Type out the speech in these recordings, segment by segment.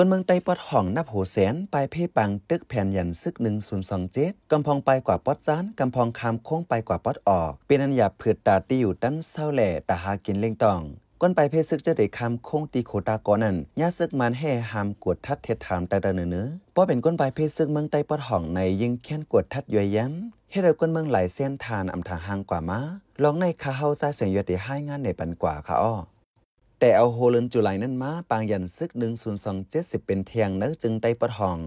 กวนเมืองไต้ปอดห่องนับโหแสนไปเพ่ปังตึกแผ่นยันซึกหนึ่งศูนย์สองเจ็ดกำพองไปกว่าปอดจานกำพองคามโค้งไปกว่าปอดออก เป็นอันยาเผือดตาตีอยู่ตั้นเศร้าแหล่ตาหากินเล่งตองก้นไปเพศซึกจะได้คำคงตีโคตากอนั่นยาซึกมันแห่หามกวดทัดเท็ดถามตาตาเนื้อเนื้อปอเป็นก้นไปเพศซึกเมืองไต้ปอดห่องในยิงแค้นกวดทัดย่อยย้ำให้เราก้นเมืองไหลเส้นทานอำทางห่างกว่ามาลองในคาเฮาใจเสียงยอดได้ให้งานในปันกว่าค่ะอ้อแต่เอาโฮลันจุไลนั่นมา ปางยันซึกหนึ่งศูนย์สองเจ็ดสิบเป็นเทียงนักจึงไตปะทอง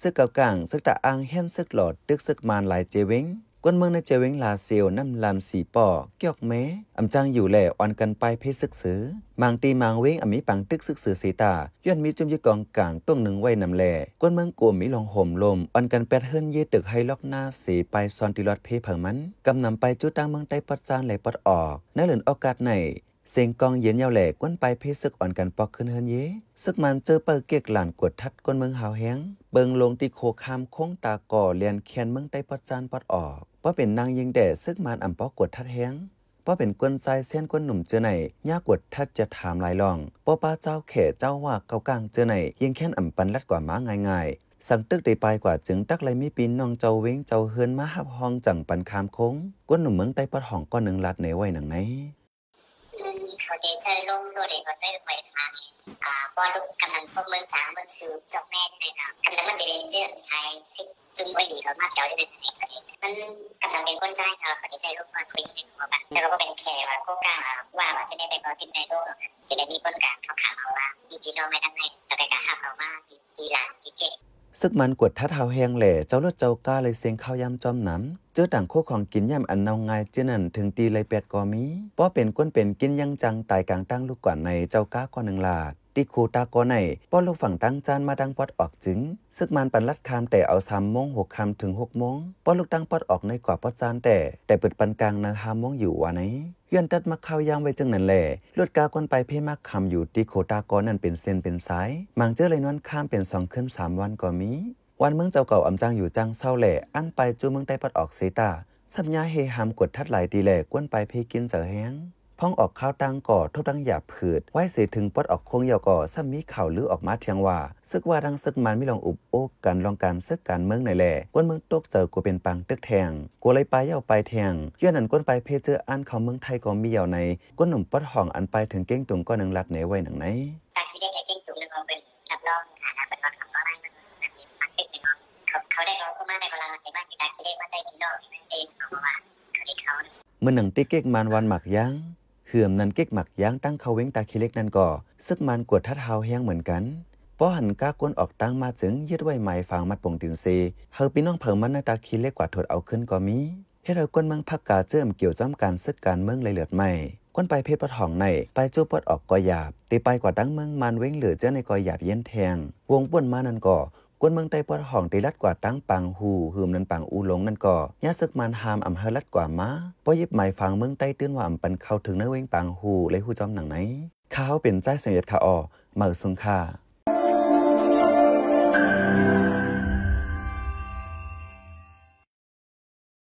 ซึกเกากลางซึกตะอ่างแห่นซึกหลอดตึกซึกมานหลายเจิ้งกวนเมืองในเจิ้งลาเซียวน้ำลานสีป่อเกียกเม้ อำจังอยู่แหล่อ่อนกันไปเพศซึกซื้อมางตีมางเว้งอมีปังตึกซึกซื้อสีตาย้อนมีจุ่มยี่กองกลางต้วงหนึ่งไว้นำแหล่กวนเมืองกลัวมีลองห่มลมอ่อนกันแปดเฮิรนเยตึกให้ล็อกหน้าสสไปซอนติลอดเพเผิงมันกำนำไปจุดตั้งเมืองใต้ปัดจานไหลปัดออกในเหลือนโอกาสไหนเสียงกองเย็นยาวแหลกก้นไปเพศึกอ่อนกันปอกขึ้นเฮินเยซึกมันเจอเปิดเกียกหลานกวดทัดก้นเมืองหาวแห้ง เบิงลงตีโคคามโค้งตาก่อเลียนแคนเมืองใต้ปัจจานปอดออก เพราะเป็นนางยิงแด่ซึกมันอ่ำปอกวดทัดแห้งเพราะเป็นก้นใจเส้นก้นหนุ่มเจอไหน ยากวดทัดจะถามหลายลองป้อป้าเจ้าเขเจ้าว่าเกากลางเจอไหนยิงแค้นอ่ำปันลัดกว่าม้าง่ายสังตึกได้ไปกว่าจึงตักไรมีปีนน้องเจ้าเว้งเจ้าเฮือนมาหับห้องจังปันคามโค้งก้นหนุ่มเมืองใต้ปอดห้องก้อนหนึ่งลัดในไว้หนังไหนาดีเธอลงโดดเด่นกว่าด้วไฟฟ้าอ่าบอลูกกำลังพวกเมืองสามเมืองสูงจบแม่ในเนาะกำลังมันเด็นเชื่อใายซิกจุ่มไว้ดีเขามากแล้วจะเป็นในประเด็นมันกำลังเป็นคนใจเอาะขอดีใจลูกมาคุยในหัวบ้านแล้วก็เป็นแคร์ว่ากู้กล้าว่าว่าจะได้ไปบอลทีมในโลกจะได้มีคนกลางเขาขอาว่ามีพี่น้องไม่ทั้งในจะไปกับห้าเอาว่ากี่กี่หลังกี่เจ็ดซึกมันกดทัาเท้าแหงแหล่เจ้ารลดเจ้าก้าเลยเซีงข้าวยำจอมหนำเจ้าต่างโคของกินยำอันเนาง่ายเจ้านันถึงตีเลยเป็ดกอมีเพราะเป็นก้นเป็นกินยังจังตายกลางตั้งลูกก่อนในเจ้าก้าก้อนหนึ่งหลากติคูตาก็ไหนป้อนลูกฝั่งตั้งจานมาดังปอดออกจึง ซึกมันปันลัดคามแต่เอาสามโมงหกคำถึงหกโมงป้อนลูกตั้งปอดออกในกว่าปอดจานแต่ แต่เปิดปันกลางนาคหามโมงอยู่วะไหนย้อนตัดมาข้าวยางไว้จังนั่นแหละลวดกากนไปเพ่มากคำอยู่ติโคตากอนนั่นเป็นเส้นเป็นสายมังเจอเลยนวนข้ามเป็นสองขึ้นสามวันก็มี วันเมืองเจ้าเก่าอำจังอยู่จังเศร้าแหล่อันไปจูเมืองได้ปัดออกเสตา สัญญาเฮหามกดทัดหลายตีแหล่กวนไปเพ่กินเือแห้งพ้องออกข้าวตังก่อทุบตังหยาผืดไว้เสียถึงปดออกโค้งยาวก่อซ้ำมีข่าวลือออกมาเทียงว่าซึกว่าดังซึกมันไม่ลองอุบโอกกัน ลองการซึกการเมืองในแหล่ก้นเมืองตกเจอกูเป็นปัง ตึกแทงกูเลยไปเย่าไปแทงย้อนอันก้นไปเพเจออันเขาเมืองไทยก็มีเยาในก้นหนุ่มปดห่องอันไปถึงเก้งตุงก็นึ่งลัดไหนไว้หนังไหนการที่ได้แ่เก้งตุงนึงเอาเป็นรับรองาเป็นขก็ได้มันีัตึกหนงเขาเขาได้เขามาในกาือการที่ได้าใจี่องเองเขาบอกว่าเขาได้เขาเมื่อหนังติ๊กเก็กมันวันหมักยังเหื่อมนั้นเก๊กหมักย่างตั้งเขาเว้งตาคิเล็กนั่นก่อซึกมันกวดทัดเฮ้าแห้งเหมือนกันป้อหันก้าก้นออกตั้งมาถึงยึดไว้ไหมฝางมัดปงติมเซเฮอปีน้องเผิงมันหน้าตาคิเล็กกว่าถดเอาขึ้นก็มีเฮ้เใหก้นเมืองพักกาเจิมเกี่ยวจ้ำการซึกการเมืองเลยเหลือดไม่ก้นไปเพชรปะทองในไปจู้ปดออกกอหยาบตีไปกว่าตั้งเมืองมันเว้งเหลือเจ้าในกอหยาบเย็นแทง วงป่วนมานั่นก่อกวนเมืองไต้ปอดห้องตีลัดกว่าตั้งปังหูหืมนันปังอูหลงนั่นก่อยาศึกมันหามอำเฮลัดกว่ามาปอยิบหมายฟังเมืองไต้ตื้นว่าอปันเข้าถึงเนื้อเวงปังหูเลยหูจอมหนังไหนข้าวเป็นใจเสียดขาออเมาอสุนค่า